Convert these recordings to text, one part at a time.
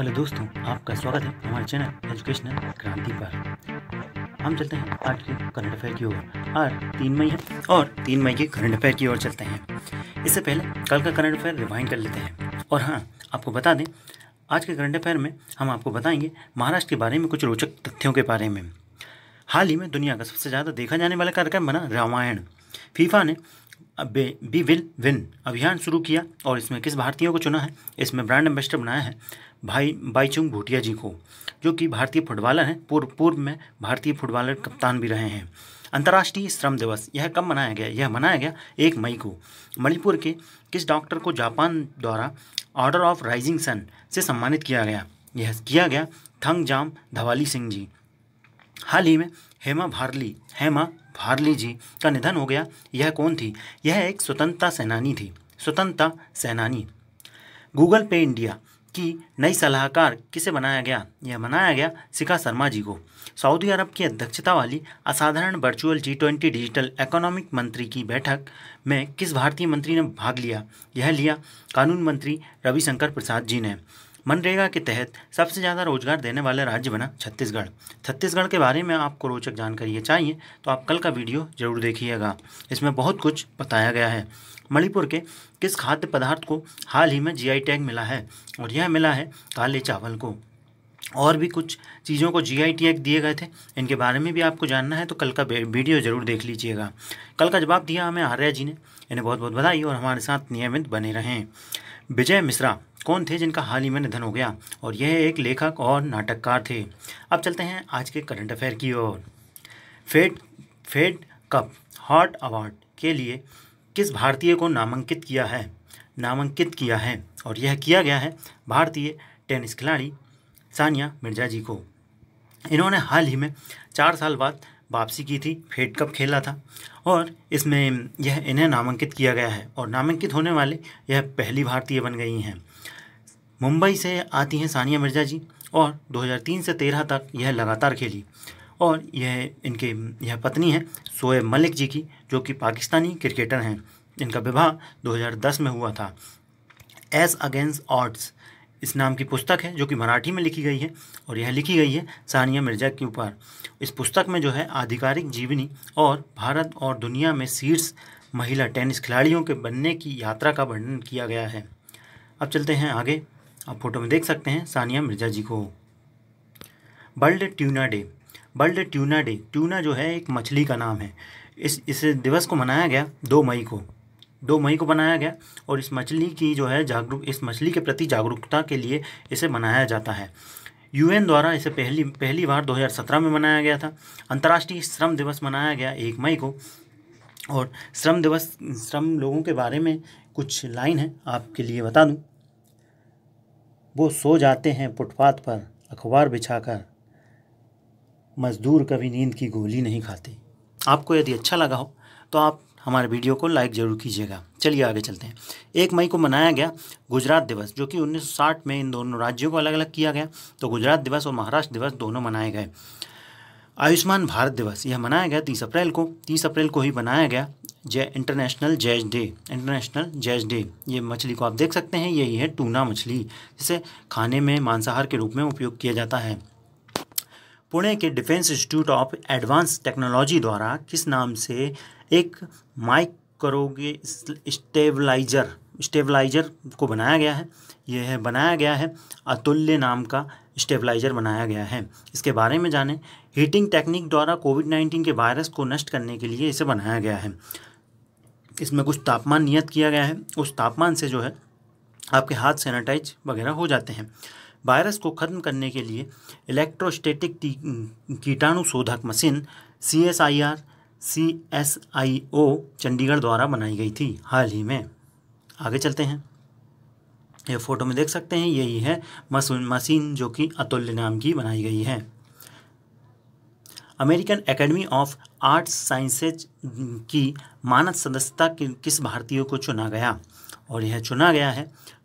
hello दोस्तों आपका स्वागत है हमारे चैनल एजुकेशनल क्रांति पर हम चलते हैं आज के करंट अफेयर की ओर और तीन मई है और तीन मई के करंट अफेयर की ओर चलते हैं इससे पहले कल का करंट अफेयर रिवाइंड कर लेते हैं और हाँ आपको बता दें आज के करंट अफेयर में हम आपको बताएंगे महाराष्ट्र के बारे में कुछ रोचक तथ्यों के बारे में हाल ही में दुनिया का सबसे ज़्यादा देखा जाने वाला कार्यक्रम बना रामायण फीफा ने बी विल विन अभियान शुरू किया और इसमें किस भारतीयों को चुना है इसमें ब्रांड एम्बेसडर बनाया है भाई बाईचुंग भूटिया जी को जो कि भारतीय फुटबॉलर हैं पूर्व पूर्व में भारतीय फुटबॉलर कप्तान भी रहे हैं अंतर्राष्ट्रीय श्रम दिवस यह कब मनाया गया यह मनाया गया एक मई को मणिपुर के किस डॉक्टर को जापान द्वारा ऑर्डर ऑफ राइजिंग सन से सम्मानित किया गया यह किया गया थंग जाम धवाली सिंह जी हाल ही में हेमा भारली हेमा भारली जी का निधन हो गया यह कौन थी यह एक स्वतंत्रता सेनानी थी स्वतंत्रता सेनानी गूगल पे इंडिया की नई सलाहकार किसे बनाया गया यह बनाया गया शिखा शर्मा जी को सऊदी अरब की अध्यक्षता वाली असाधारण virtual G twenty digital economic मंत्री की बैठक में किस भारतीय मंत्री ने भाग लिया यह लिया कानून मंत्री रविशंकर प्रसाद जी ने मनरेगा के तहत सबसे ज़्यादा रोजगार देने वाला राज्य बना छत्तीसगढ़ छत्तीसगढ़ के बारे में आपको रोचक जानकारी ये चाहिए तो आप कल का वीडियो जरूर देखिएगा इसमें बहुत कुछ बताया गया है मणिपुर के किस खाद्य पदार्थ को हाल ही में जीआई टैग मिला है और यह मिला है काले चावल को और भी कुछ चीज़ों को जी आई दिए गए थे इनके बारे में भी आपको जानना है तो कल का वीडियो ज़रूर देख लीजिएगा कल का जवाब दिया हमें आर्या जी ने इन्हें बहुत बहुत बधाई और हमारे साथ नियमित बने रहें विजय मिश्रा कौन थे जिनका हाल ही में निधन हो गया और यह एक लेखक और नाटककार थे अब चलते हैं आज के करंट अफेयर की ओर Fed Fed Cup heart award के लिए किस भारतीय को नामांकित किया है नामांकित किया है और यह किया गया है भारतीय टेनिस खिलाड़ी सानिया मिर्जा जी को इन्होंने हाल ही में चार साल बाद वापसी की थी फेड कप खेला था और इसमें यह इन्हें नामांकित किया गया है और नामांकित होने वाले यह पहली भारतीय बन गई हैं मुंबई से आती हैं सानिया मिर्जा जी और 2003 से 13 तक यह लगातार खेली और यह इनके यह पत्नी है सोएब मलिक जी की जो कि पाकिस्तानी क्रिकेटर हैं इनका विवाह 2010 में हुआ था एस अगेंस्ट ऑड्स इस नाम की पुस्तक है जो कि मराठी में लिखी गई है और यह लिखी गई है सानिया मिर्जा के ऊपर इस पुस्तक में जो है आधिकारिक जीवनी और भारत और दुनिया में शीर्ष महिला टेनिस खिलाड़ियों के बनने की यात्रा का वर्णन किया गया है अब चलते हैं आगे आप फोटो में देख सकते हैं सानिया मिर्जा जी को world tuna day world tuna day tuna जो है एक मछली का नाम है इस इस दिवस को मनाया गया दो मई को दो मई को बनाया गया और इस मछली की जो है जागरूक इस मछली के प्रति जागरूकता के लिए इसे मनाया जाता है यूएन द्वारा इसे पहली पहली बार 2017 में मनाया गया था अंतर्राष्ट्रीय श्रम दिवस मनाया गया एक मई को और श्रम दिवस श्रम लोगों के बारे में कुछ लाइन है आपके लिए बता दूं वो सो जाते हैं फुटपाथ पर अखबार बिछाकर मज़दूर कभी नींद की गोली नहीं खाते आपको यदि अच्छा लगा हो तो आप हमारे वीडियो को लाइक ज़रूर कीजिएगा चलिए आगे चलते हैं एक मई को मनाया गया गुजरात दिवस जो कि 1960 में इन दोनों राज्यों को अलग अलग किया गया तो गुजरात दिवस और महाराष्ट्र दिवस दोनों मनाए गए आयुष्मान भारत दिवस यह मनाया गया तीस अप्रैल को तीस अप्रैल को ही मनाया गया जय international jazz day international jazz day ये मछली को आप देख सकते हैं यही है टूना मछली जिसे खाने में मांसाहार के रूप में उपयोग किया जाता है पुणे के defence institute of advance technology द्वारा किस नाम से एक माइक करोगे स्टेबलाइजर स्टेबलाइजर को बनाया गया है यह है बनाया गया है अतुल्य नाम का स्टेबलाइजर बनाया गया है इसके बारे में जानें हीटिंग टेक्निक द्वारा कोविड नाइन्टीन के वायरस को नष्ट करने के लिए इसे बनाया गया है इसमें कुछ तापमान नियत किया गया है उस तापमान से जो है आपके हाथ सैनिटाइज वगैरह हो जाते हैं वायरस को ख़त्म करने के लिए इलेक्ट्रोस्टेटिक कीटाणु शोधक machine C S I R C S I O Chandigarh द्वारा बनाई गई थी हाल ही में आगे चलते हैं ये फ़ोटो में देख सकते हैं यही है मशीन जो कि अतुल्य नाम की बनाई गई है American academy of arts sciences की मानद सदस्यता किस भारतीय को चुना गया और यह चुना गया है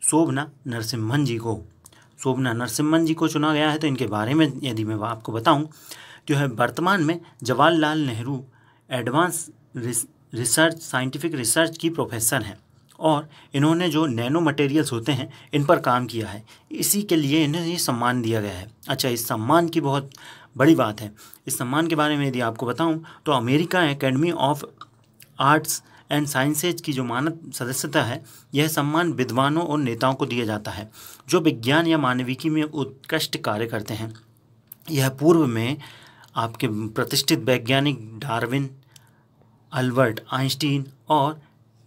शोभना नरसिम्हन जी को शोभना नरसिम्हन जी को चुना गया है तो इनके बारे में यदि मैं आपको बताऊं जो तो है वर्तमान में Jawaharlal Nehru advance research scientific research की प्रोफेसर हैं और इन्होंने जो नैनो मटेरियल्स होते हैं इन पर काम किया है इसी के लिए इन्हें ये सम्मान दिया गया है अच्छा इस सम्मान की बहुत बड़ी बात है इस सम्मान के बारे में यदि आपको बताऊं तो America academy of arts and sciences की जो मानद सदस्यता है यह सम्मान विद्वानों और नेताओं को दिया जाता है जो विज्ञान या मानविकी में उत्कृष्ट कार्य करते हैं यह पूर्व में आपके प्रतिष्ठित वैज्ञानिक डार्विन अल्बर्ट आइंस्टीन और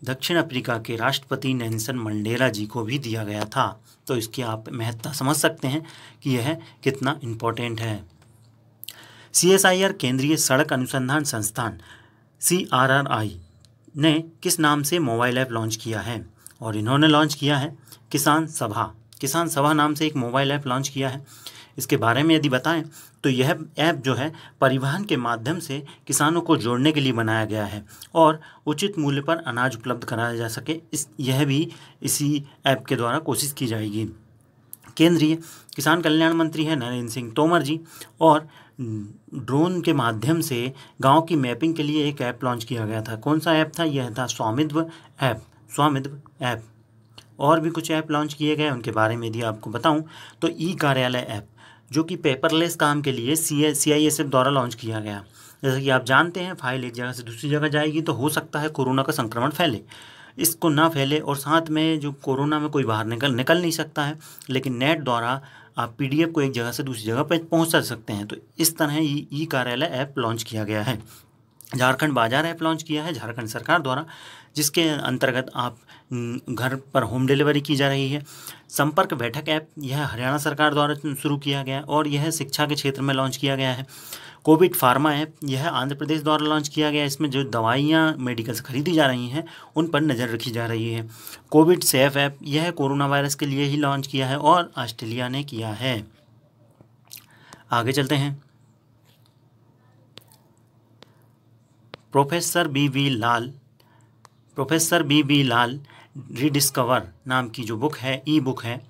दक्षिण अफ्रीका के राष्ट्रपति नैनसन मंडेला जी को भी दिया गया था तो इसकी आप महत्ता समझ सकते हैं कि यह कितना इम्पोर्टेंट है सीएसआईआर केंद्रीय सड़क अनुसंधान संस्थान सीआरआरआई ने किस नाम से मोबाइल ऐप लॉन्च किया है और इन्होंने लॉन्च किया है किसान सभा किसान सभा नाम से एक मोबाइल ऐप लॉन्च किया है इसके बारे में यदि बताएं तो यह ऐप जो है परिवहन के माध्यम से किसानों को जोड़ने के लिए बनाया गया है और उचित मूल्य पर अनाज उपलब्ध कराया जा सके इस यह भी इसी ऐप के द्वारा कोशिश की जाएगी केंद्रीय किसान कल्याण मंत्री हैं नरेंद्र सिंह तोमर जी और हम्म, ड्रोन के माध्यम से गांव की मैपिंग के लिए एक ऐप लॉन्च किया गया था कौन सा ऐप था यह था स्वामित्व ऐप स्वामित्व ऐप और भी कुछ ऐप लॉन्च किए गए उनके बारे में यदि आपको बताऊं तो ई कार्यालय ऐप जो कि पेपरलेस काम के लिए C C I S F द्वारा लॉन्च किया गया जैसा कि आप जानते हैं फाइल एक जगह से दूसरी जगह जाएगी तो हो सकता है कोरोना का संक्रमण फैले इसको ना फैले और साथ में जो कोरोना में कोई बाहर निकल निकल नहीं सकता है लेकिन नेट द्वारा आप पीडीएफ को एक जगह से दूसरी जगह पर पहुंचा सकते हैं तो इस तरह ई कार्यालय ऐप लॉन्च किया गया है झारखंड बाजार ऐप लॉन्च किया है झारखंड सरकार द्वारा जिसके अंतर्गत आप घर पर होम डिलीवरी की जा रही है संपर्क बैठक ऐप यह हरियाणा सरकार द्वारा शुरू किया गया और यह शिक्षा के क्षेत्र में लॉन्च किया गया है कोविड फार्मा ऐप यह आंध्र प्रदेश द्वारा लॉन्च किया गया इसमें जो दवाइयाँ मेडिकल्स खरीदी जा रही हैं उन पर नज़र रखी जा रही है कोविड सेफ ऐप यह कोरोना वायरस के लिए ही लॉन्च किया है और ऑस्ट्रेलिया ने किया है आगे चलते हैं professor B V Lal professor B B Lal rediscover नाम की जो बुक है ई बुक है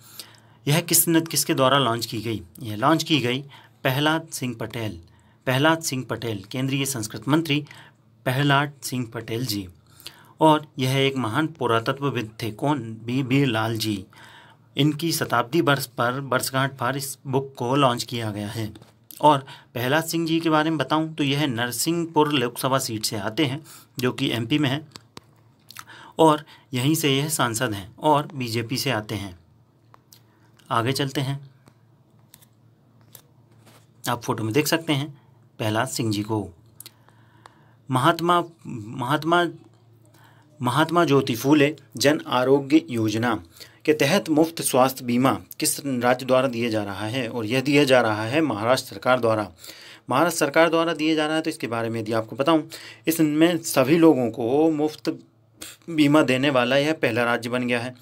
यह किस किसके द्वारा लॉन्च की गई यह लॉन्च की गई प्रहलाद सिंह पटेल प्रहलाद सिंह पटेल केंद्रीय संस्कृत मंत्री प्रहलाद सिंह पटेल जी और यह एक महान पुरातत्वविद थे कौन बी बी लाल जी इनकी शताब्दी वर्ष पर वर्षगांठ पर इस बुक को लॉन्च किया गया है और प्रहलाद सिंह जी के बारे में बताऊं तो यह नरसिंहपुर लोकसभा सीट से आते हैं जो कि एमपी में है और यहीं से यह सांसद हैं और बीजेपी से आते हैं आगे चलते हैं आप फोटो में देख सकते हैं प्रहलाद सिंह जी को महात्मा महात्मा महात्मा ज्योति फूले जन आरोग्य योजना के तहत मुफ्त स्वास्थ्य बीमा किस राज्य द्वारा दिया जा रहा है और यह दिया जा रहा है महाराष्ट्र सरकार द्वारा महाराष्ट्र सरकार द्वारा दिया जा रहा है तो इसके बारे में यदि आपको बताऊं इसमें सभी लोगों को मुफ्त बीमा देने वाला यह पहला राज्य बन गया है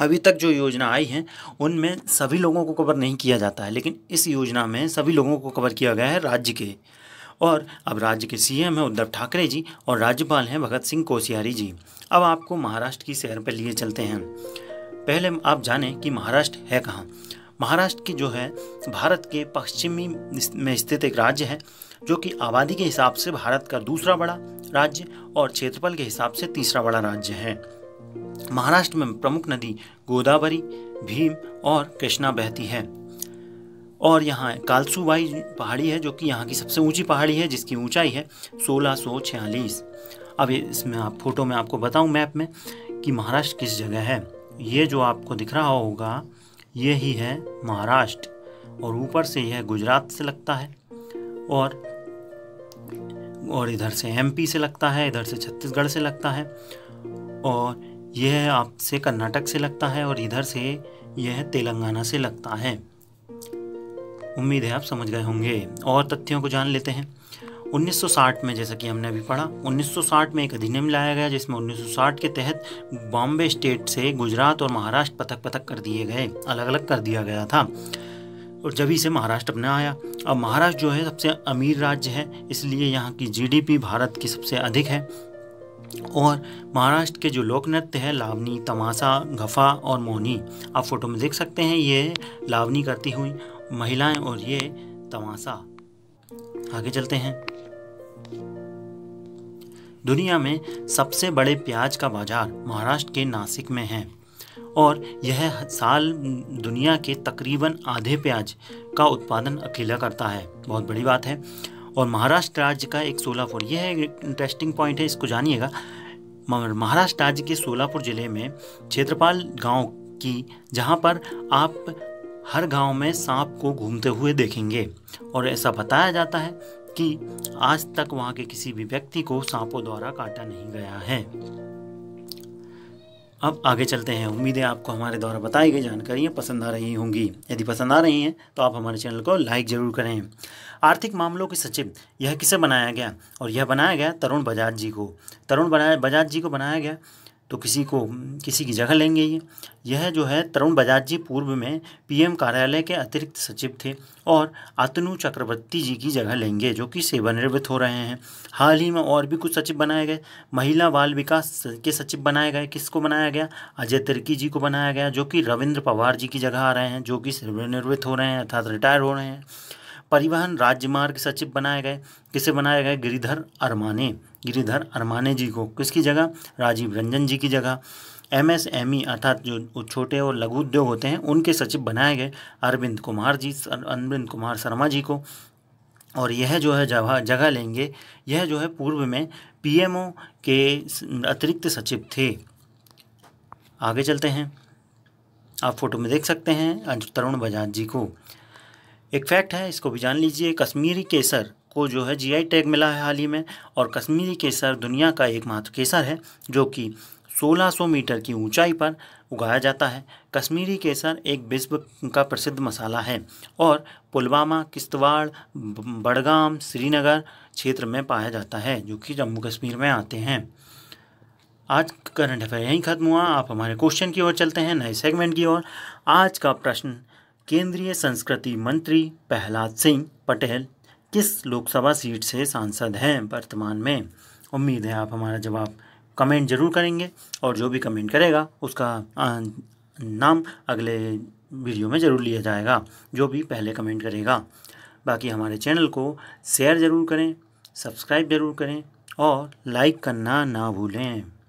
अभी तक जो योजना आई है उनमें सभी लोगों को कवर नहीं किया जाता है लेकिन इस योजना में सभी लोगों को कवर किया गया है राज्य के और अब राज्य के सीएम हैं उद्धव ठाकरे जी और राज्यपाल हैं भगत सिंह कोश्यारी जी अब आपको महाराष्ट्र की सैर पर लिए चलते हैं पहले आप जानें कि महाराष्ट्र है कहाँ महाराष्ट्र की जो है भारत के पश्चिमी में स्थित एक राज्य है जो कि आबादी के हिसाब से भारत का दूसरा बड़ा राज्य और क्षेत्रफल के हिसाब से तीसरा बड़ा राज्य है महाराष्ट्र में प्रमुख नदी गोदावरी भीम और कृष्णा बहती है और यहाँ कालसूबाई पहाड़ी है जो कि यहाँ की सबसे ऊंची पहाड़ी है जिसकी ऊंचाई है सोलह अब इसमें आप फोटो में आपको बताऊँ मैप में कि महाराष्ट्र किस जगह है ये जो आपको दिख रहा होगा ये ही है महाराष्ट्र और ऊपर से यह गुजरात से लगता है और और इधर से एमपी से लगता है इधर से छत्तीसगढ़ से लगता है और यह आपसे कर्नाटक से लगता है और इधर से यह तेलंगाना से लगता है उम्मीद है आप समझ गए होंगे और तथ्यों को जान लेते हैं 1960 में जैसा कि हमने अभी पढ़ा 1960 में एक अधिनियम लाया गया जिसमें 1960 के तहत बॉम्बे स्टेट से गुजरात और महाराष्ट्र पथक पथक कर दिए गए अलग अलग कर दिया गया था और जब इसे महाराष्ट्र अपना आया अब महाराष्ट्र जो है सबसे अमीर राज्य है इसलिए यहाँ की जीडीपी भारत की सबसे अधिक है और महाराष्ट्र के जो लोक नृत्य है लावनी तमाशा गफ़ा और मोहनी आप फोटो में देख सकते हैं ये लावनी करती हुई महिलाएं और ये तमाशा आगे चलते हैं दुनिया में सबसे बड़े प्याज का बाजार महाराष्ट्र के नासिक में है और यह साल दुनिया के तकरीबन आधे प्याज का उत्पादन अकेला करता है बहुत बड़ी बात है और महाराष्ट्र राज्य का एक सोलापुर यह है इंटरेस्टिंग पॉइंट है इसको जानिएगा महाराष्ट्र राज्य के सोलापुर ज़िले में क्षेत्रपाल गांव की जहां पर आप हर गांव में सांप को घूमते हुए देखेंगे और ऐसा बताया जाता है कि आज तक वहां के किसी भी व्यक्ति को सांपों द्वारा काटा नहीं गया है अब आगे चलते हैं उम्मीद है आपको हमारे द्वारा बताई गई जानकारियाँ पसंद आ रही होंगी यदि पसंद आ रही हैं तो आप हमारे चैनल को लाइक ज़रूर करें आर्थिक मामलों के सचिव यह किसे बनाया गया और यह बनाया गया तरुण बजाज जी को तरुण बजाज जी को बनाया गया तो किसी को किसी की जगह लेंगे ये यह जो है तरुण बजाज जी पूर्व में पीएम कार्यालय के अतिरिक्त सचिव थे और अतनु चक्रवर्ती जी की जगह लेंगे जो कि सेवानिवृत्त हो रहे हैं हाल ही में और भी कुछ सचिव बनाए गए महिला बाल विकास के सचिव बनाए गए किसको बनाया गया अजय तिर्की जी को बनाया गया जो कि रविंद्र पवार जी की जगह आ रहे हैं जो कि सेवानिवृत्त हो रहे हैं अर्थात रिटायर हो रहे हैं परिवहन राज्य मार्ग सचिव बनाए गए किसे बनाए गए गिरिधर अरमाने गिरिधर अरमाने जी को किसकी जगह राजीव रंजन जी की जगह एमएसएमई अर्थात जो छोटे और लघु उद्योग होते हैं उनके सचिव बनाए गए अरविंद कुमार जी अरविंद कुमार शर्मा जी को और यह जो है जगह जगह लेंगे यह जो है पूर्व में पीएमओ के अतिरिक्त सचिव थे आगे चलते हैं आप फोटो में देख सकते हैं तरुण बजाज जी को एक फैक्ट है इसको भी जान लीजिए कश्मीरी केसर को जो है जीआई टैग मिला है हाल ही में और कश्मीरी केसर दुनिया का एकमात्र केसर है जो कि 1600 मीटर की ऊंचाई पर उगाया जाता है कश्मीरी केसर एक विश्व का प्रसिद्ध मसाला है और पुलवामा किश्तवाड़ बड़गाम श्रीनगर क्षेत्र में पाया जाता है जो कि जम्मू कश्मीर में आते हैं आज करंट अफेयर यहीं खत्म हुआ आप हमारे क्वेश्चन की ओर चलते हैं नए सेगमेंट की ओर आज का प्रश्न केंद्रीय संस्कृति मंत्री प्रहलाद सिंह पटेल किस लोकसभा सीट से सांसद हैं वर्तमान में उम्मीद है आप हमारा जवाब कमेंट जरूर करेंगे और जो भी कमेंट करेगा उसका नाम अगले वीडियो में ज़रूर लिया जाएगा जो भी पहले कमेंट करेगा बाकी हमारे चैनल को शेयर ज़रूर करें सब्सक्राइब ज़रूर करें और लाइक करना ना भूलें